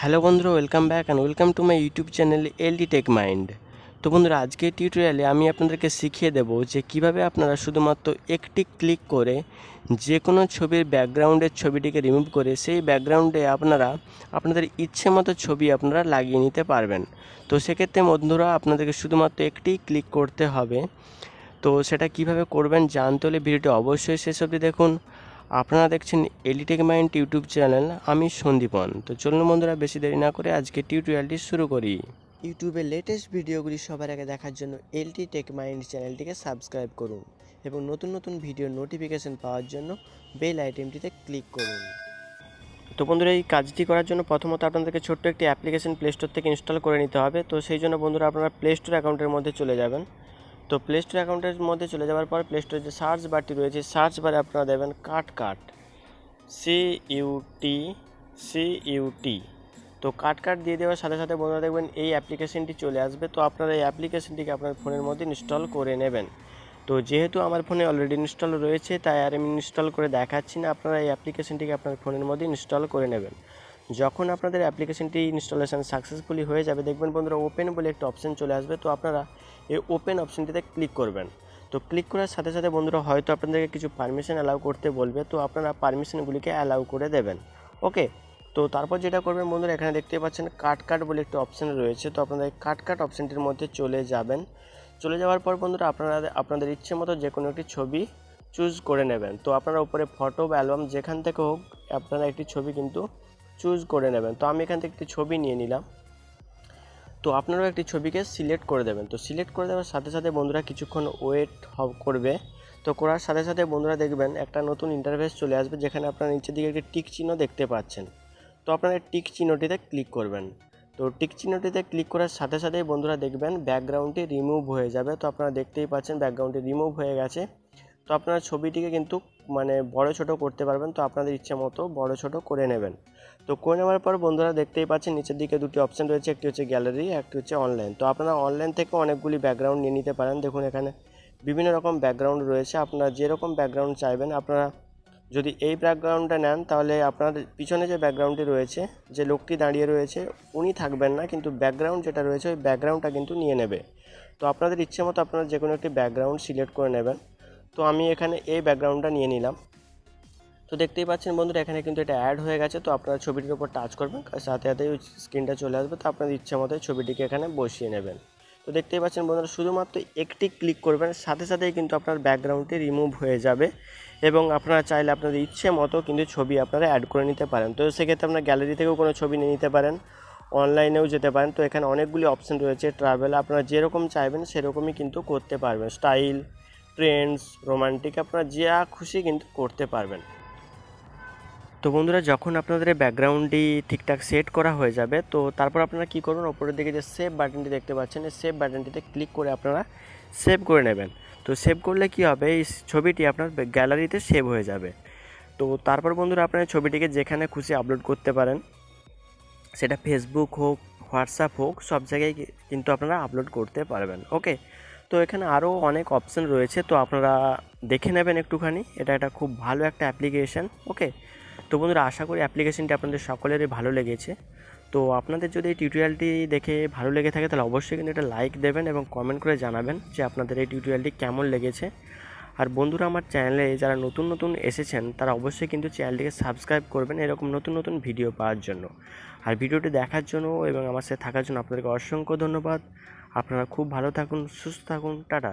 hello বন্ধুরা welcome back and welcome to my YouTube channel LD tech mind তো বন্ধুরা আজকের টিউটোরিয়ালে আমি আপনাদেরকে শিখিয়ে দেব যে কিভাবে আপনারা শুধুমাত্র একটি ক্লিক করে যে কোনো ছবির ব্যাকগ্রাউন্ডের ছবিটিকে রিমুভ করে সেই ব্যাকগ্রাউন্ডে আপনারা আপনাদের ইচ্ছে মতো ছবি আপনারা লাগিয়ে নিতে পারবেন তো সেক্ষেত্রে বন্ধুরা আপনাদেরকে শুধুমাত্র একটি ক্লিক করতে হবে তো সেটা কিভাবে করবেন জানতে হলে ভিডিওটি অবশ্যই শেষ অবধি দেখুন আপনারা দেখছেন এলিটেক মাইন্ড ইউটিউব চ্যানেল আমি সন্দীপন তো চলুন বন্ধুরা বেশি দেরি না করে আজকে টিউটোরিয়ালটি শুরু করি ইউটিউবে লেটেস্ট ভিডিওগুলি সবার আগে দেখার জন্য এলটি টেক মাইন্ড চ্যানেলটিকে সাবস্ক্রাইব করুন এবং নতুন নতুন ভিডিও নোটিফিকেশন পাওয়ার জন্য বেল আইটেমটিতে ক্লিক করুন তো বন্ধুরা এই কাজটি করার জন্য প্রথমত আপনাদেরকে ছোট্ট একটি অ্যাপ্লিকেশন প্লে স্টোর থেকে ইনস্টল করে নিতে হবে তো সেই জন্য বন্ধুরা আপনারা প্লে স্টোর অ্যাকাউন্টের মধ্যে চলে যাবেন তো প্লে স্টোর অ্যাকাউন্টের মধ্যে চলে যাওয়ার পর প্লে স্টোরে যে সার্চ বারটি রয়েছে সার্চ বারে আপনারা দেবেন cut cut C UT C UT তো কাট কাট দিয়ে দেওয়ার সাথে সাথে বন্ধুরা দেখবেন এই অ্যাপ্লিকেশনটি চলে আসবে তো আপনারা এই অ্যাপ্লিকেশনটিকে আপনার ফোনের মধ্যে ইনস্টল করে নেবেন তো যেহেতু আমার ফোনে অলরেডি ইনস্টল রয়েছে তাই আর আমি ইনস্টল করে দেখাচ্ছি না আপনারা এই অ্যাপ্লিকেশনটিকে আপনার ফোনের মধ্যে ইনস্টল করে নেবেন যখন আপনাদের অ্যাপ্লিকেশানটি ইনস্টলেশন সাকসেসফুলি হয়ে যাবে দেখবেন বন্ধুরা ওপেন বলে একটা অপশান চলে আসবে তো আপনারা এই ওপেন অপশনটিতে ক্লিক করবেন তো ক্লিক করার সাথে সাথে বন্ধুরা হয়তো আপনাদেরকে কিছু পারমিশন অ্যালাউ করতে বলবে তো আপনারা পারমিশনগুলিকে অ্যালাউ করে দেবেন ওকে তো তারপর যেটা করবেন বন্ধুরা এখানে দেখতে পাচ্ছেন কাট কাট বলে একটি অপশান রয়েছে তো আপনাদের কাট কাট অপশনটির মধ্যে চলে যাবেন চলে যাওয়ার পর বন্ধুরা আপনারা আপনাদের ইচ্ছে মতো যে কোনো একটি ছবি চুজ করে নেবেন তো আপনারা উপরে ফটো বা অ্যালবাম যেখান থেকে হোক আপনারা একটি ছবি কিন্তু চুজ করে নেবেন তো আমি এখান থেকে একটি ছবি নিয়ে নিলাম তো আপনারাও একটি ছবিকে সিলেক্ট করে দেবেন তো সিলেক্ট করে দেওয়ার সাথে সাথে বন্ধুরা কিছুক্ষণ ওয়েট করবে তো করার সাথে সাথে বন্ধুরা দেখবেন একটা নতুন ইন্টারভেস চলে আসবে যেখানে আপনারা নিচের দিকে একটি টিক চিহ্ন দেখতে পাচ্ছেন তো আপনারা টিক চিহ্নটিতে ক্লিক করবেন তো টিক চিহ্নটিতে ক্লিক করার সাথে সাথেই বন্ধুরা দেখবেন ব্যাকগ্রাউন্ডটি রিমুভ হয়ে যাবে তো আপনারা দেখতেই পাচ্ছেন ব্যাকগ্রাউন্ডটি রিমুভ হয়ে গেছে তো আপনারা ছবিটিকে কিন্তু মানে বড় ছোট করতে পারবেন তো আপনাদের ইচ্ছে মতো বড় ছোট করে নেবেন তো করে নেওয়ার পর বন্ধুরা দেখতেই পাচ্ছেন নিচের দিকে দুটি অপশান রয়েছে একটি হচ্ছে গ্যালারি একটি হচ্ছে অনলাইন তো আপনারা অনলাইন থেকে অনেকগুলি ব্যাকগ্রাউন্ড নিয়ে নিতে পারেন দেখুন এখানে বিভিন্ন রকম ব্যাকগ্রাউন্ড রয়েছে আপনারা যেরকম ব্যাকগ্রাউন্ড চাইবেন আপনারা যদি এই ব্যাকগ্রাউন্ডটা নেন তাহলে আপনার পিছনে যে ব্যাকগ্রাউন্ডটি রয়েছে যে লোকটি দাঁড়িয়ে রয়েছে উনি থাকবেন না কিন্তু ব্যাকগ্রাউন্ড যেটা রয়েছে ওই ব্যাকগ্রাউন্ডটা কিন্তু নিয়ে নেবে তো আপনাদের ইচ্ছে মতো আপনারা যে কোনো একটি ব্যাকগ্রাউন্ড সিলেক্ট করে নেবেন তো আমি এখানে এই ব্যাকগ্রাউন্ডটা নিয়ে নিলাম তো দেখতেই পাচ্ছেন বন্ধুরা এখানে কিন্তু এটা অ্যাড হয়ে গেছে তো আপনারা ছবিটির ওপর টাচ করবেন সাথে সাথে ওই স্ক্রিনটা চলে আসবে তো আপনার ইচ্ছা মতো ছবিটিকে এখানে বসিয়ে নেবেন তো দেখতেই পাচ্ছেন বন্ধুরা শুধুমাত্র একটি ক্লিক করবেন সাথে সাথেই কিন্তু আপনার ব্যাকগ্রাউন্ডটি রিমুভ হয়ে যাবে এবং আপনারা চাইলে আপনাদের ইচ্ছে মতো কিন্তু ছবি আপনারা অ্যাড করে নিতে পারেন তো সেক্ষেত্রে আপনার গ্যালারি থেকেও কোনো ছবি নিয়ে নিতে পারেন অনলাইনেও যেতে পারেন তো এখানে অনেকগুলি অপশান রয়েছে ট্রাভেল আপনারা যেরকম চাইবেন সেরকমই কিন্তু করতে পারবেন স্টাইল ফ্রেন্ডস রোমান্টিক আপনারা যা খুশি কিন্তু করতে পারবেন তো বন্ধুরা যখন আপনাদের ব্যাকগ্রাউন্ডটি ঠিকঠাক সেট করা হয়ে যাবে তো তারপর আপনারা কি করবেন ওপরের দিকে যে সেভ বাটনটি দেখতে পাচ্ছেন এই সেভ বাটনটিতে ক্লিক করে আপনারা সেভ করে নেবেন তো সেভ করলে কি হবে এই ছবিটি আপনার গ্যালারিতে সেভ হয়ে যাবে তো তারপর বন্ধুরা আপনারা ছবিটিকে যেখানে খুশি আপলোড করতে পারেন সেটা ফেসবুক হোক হোয়াটসঅ্যাপ হোক সব জায়গায় কিন্তু আপনারা আপলোড করতে পারবেন ওকে তো এখানে আরও অনেক অপশান রয়েছে তো আপনারা দেখে নেবেন একটুখানি এটা একটা খুব ভালো একটা অ্যাপ্লিকেশান ওকে তো বন্ধুরা আশা করি অ্যাপ্লিকেশানটি আপনাদের সকলেরই ভালো লেগেছে তো আপনাদের যদি এই টিউটোরিয়ালটি দেখে ভালো লেগে থাকে তাহলে অবশ্যই কিন্তু এটা লাইক দেবেন এবং কমেন্ট করে জানাবেন যে আপনাদের এই টিউটোরিয়ালটি কেমন লেগেছে আর বন্ধুরা আমার চ্যানেলে যারা নতুন নতুন এসেছেন তারা অবশ্যই কিন্তু চ্যানেলটিকে সাবস্ক্রাইব করবেন এরকম নতুন নতুন ভিডিও পাওয়ার জন্য আর ভিডিওটি দেখার জন্য এবং আমার সাথে থাকার জন্য আপনাদেরকে অসংখ্য ধন্যবাদ আপনারা খুব ভালো থাকুন সুস্থ থাকুন টাটা